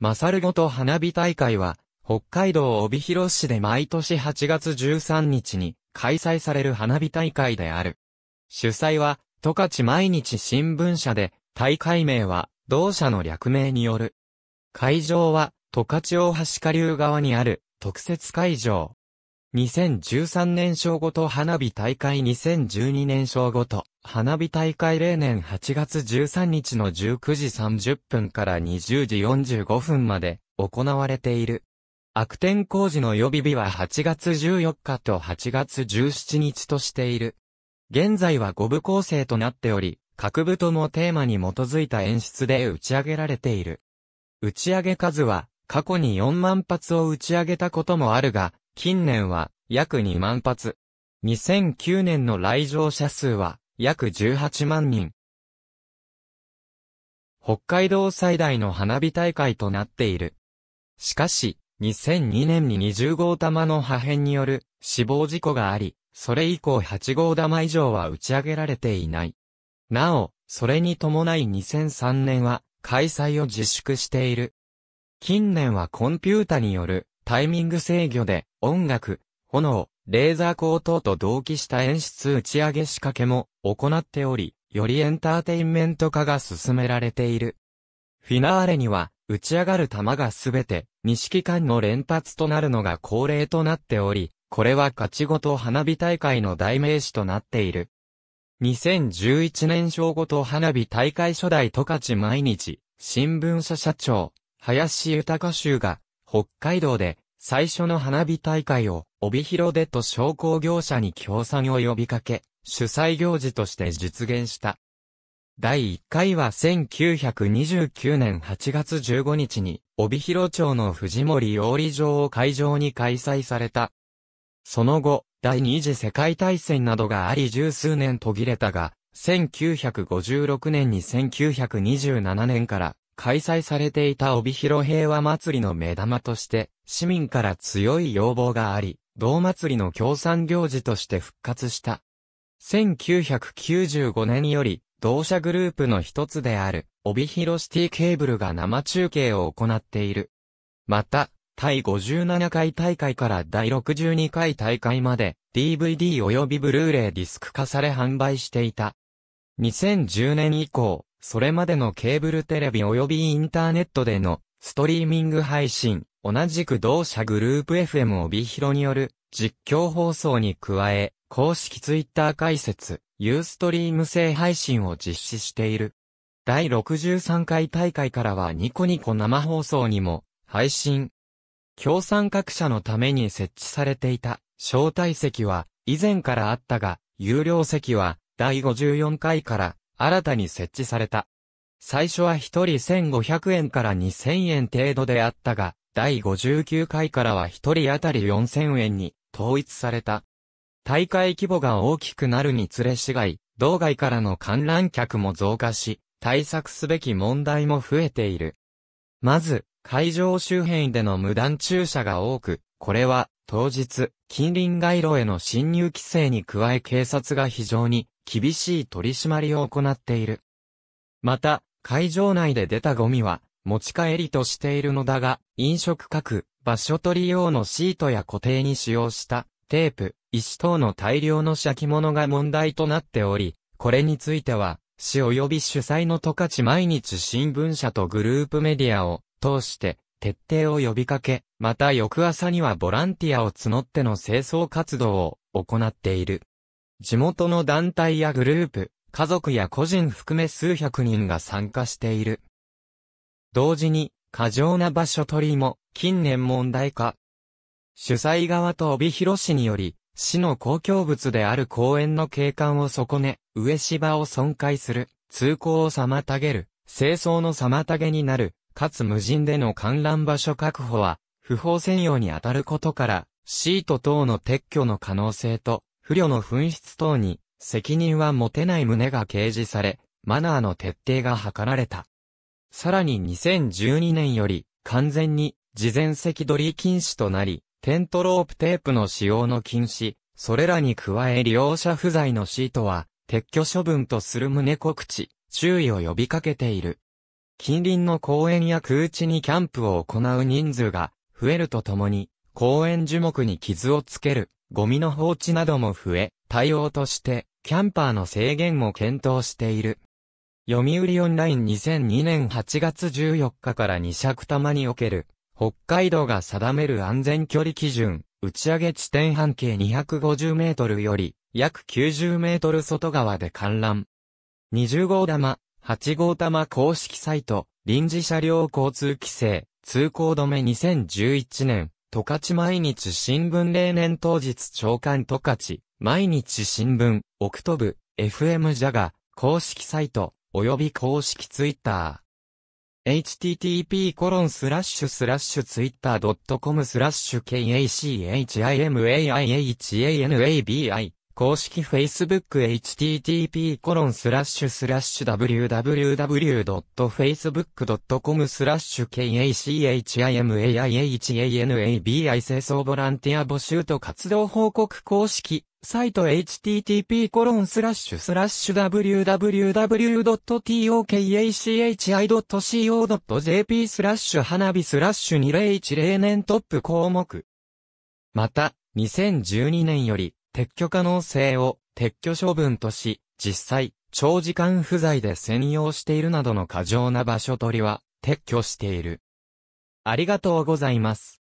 マサルごと花火大会は、北海道帯広市で毎年8月13日に開催される花火大会である。主催は、十勝毎日新聞社で、大会名は、同社の略名による。会場は、十勝大橋下流側にある、特設会場。2013年賞ごと花火大会2012年賞ごと花火大会例年8月13日の19時30分から20時45分まで行われている。悪天工事の予備日は8月14日と8月17日としている。現在は5部構成となっており、各部ともテーマに基づいた演出で打ち上げられている。打ち上げ数は過去に4万発を打ち上げたこともあるが、近年は約2万発。2009年の来場者数は約18万人。北海道最大の花火大会となっている。しかし、2002年に20号玉の破片による死亡事故があり、それ以降8号玉以上は打ち上げられていない。なお、それに伴い2003年は開催を自粛している。近年はコンピュータによるタイミング制御で、音楽、炎、レーザー光等と同期した演出打ち上げ仕掛けも行っており、よりエンターテインメント化が進められている。フィナーレには、打ち上がる弾がすべて、西期間の連発となるのが恒例となっており、これは勝ちごと花火大会の代名詞となっている。2011年小ごと花火大会初代十勝毎日、新聞社社長、林豊州が、北海道で最初の花火大会を帯広でと商工業者に協賛を呼びかけ、主催行事として実現した。第1回は1929年8月15日に、帯広町の藤森養理場を会場に開催された。その後、第二次世界大戦などがあり十数年途切れたが、1956年に1927年から開催されていた帯広平和祭りの目玉として、市民から強い要望があり、同祭りの協賛行事として復活した。1995年より、同社グループの一つである、帯広シティケーブルが生中継を行っている。また、第57回大会から第62回大会まで、DVD 及びブルーレイディスク化され販売していた。2010年以降、それまでのケーブルテレビ及びインターネットでのストリーミング配信、同じく同社グループ FM 帯広による実況放送に加え、公式ツイッター解説、ユーストリーム制配信を実施している。第63回大会からはニコニコ生放送にも配信。協賛各社のために設置されていた招待席は以前からあったが、有料席は第54回から新たに設置された。最初は1人1500円から2000円程度であったが、第59回からは1人当たり4000円に統一された。大会規模が大きくなるにつれ市外、道外からの観覧客も増加し、対策すべき問題も増えている。まず、会場周辺での無断駐車が多く、これは、当日、近隣街路への侵入規制に加え警察が非常に厳しい取り締まりを行っている。また、会場内で出たゴミは、持ち帰りとしているのだが、飲食各場所取り用のシートや固定に使用したテープ、石等の大量の借物が問題となっており、これについては、市及び主催の十勝毎日新聞社とグループメディアを通して徹底を呼びかけ、また翌朝にはボランティアを募っての清掃活動を行っている。地元の団体やグループ、家族や個人含め数百人が参加している。同時に、過剰な場所取りも、近年問題化。主催側と帯広市により、市の公共物である公園の景観を損ね、植芝を損壊する、通行を妨げる、清掃の妨げになる、かつ無人での観覧場所確保は、不法占用に当たることから、シート等の撤去の可能性と、不慮の紛失等に、責任は持てない旨が掲示され、マナーの徹底が図られた。さらに2012年より、完全に、事前席取り禁止となり、テントロープテープの使用の禁止、それらに加え利用者不在のシートは、撤去処分とする旨告知、注意を呼びかけている。近隣の公園や空地にキャンプを行う人数が増えるとともに、公園樹木に傷をつける、ゴミの放置なども増え、対応として、キャンパーの制限も検討している。読売オンライン2002年8月14日から2尺玉における、北海道が定める安全距離基準、打ち上げ地点半径250メートルより、約90メートル外側で観覧。20号玉、8号玉公式サイト、臨時車両交通規制、通行止め2011年十勝毎日新聞例年当日長官十勝、毎日新聞、オクトブ、FM ジャガ、公式サイト、および公式ツイッター。http コロンスラッシュスラッシュツイッター .com スラッシュ kachimaiahanabi 公式 Facebook http コロンスラッシュスラッシュ www.facebook.com スラッシュ k a c h i m a i h a n a b i 清掃ボランティア募集と活動報告公式サイト http コロンスラッシュスラッシュ www.tokachi.co.jp スラッシュ花火スラッシュ2010年トップ項目また、2012年より、撤去可能性を撤去処分とし、実際、長時間不在で専用しているなどの過剰な場所取りは撤去している。ありがとうございます。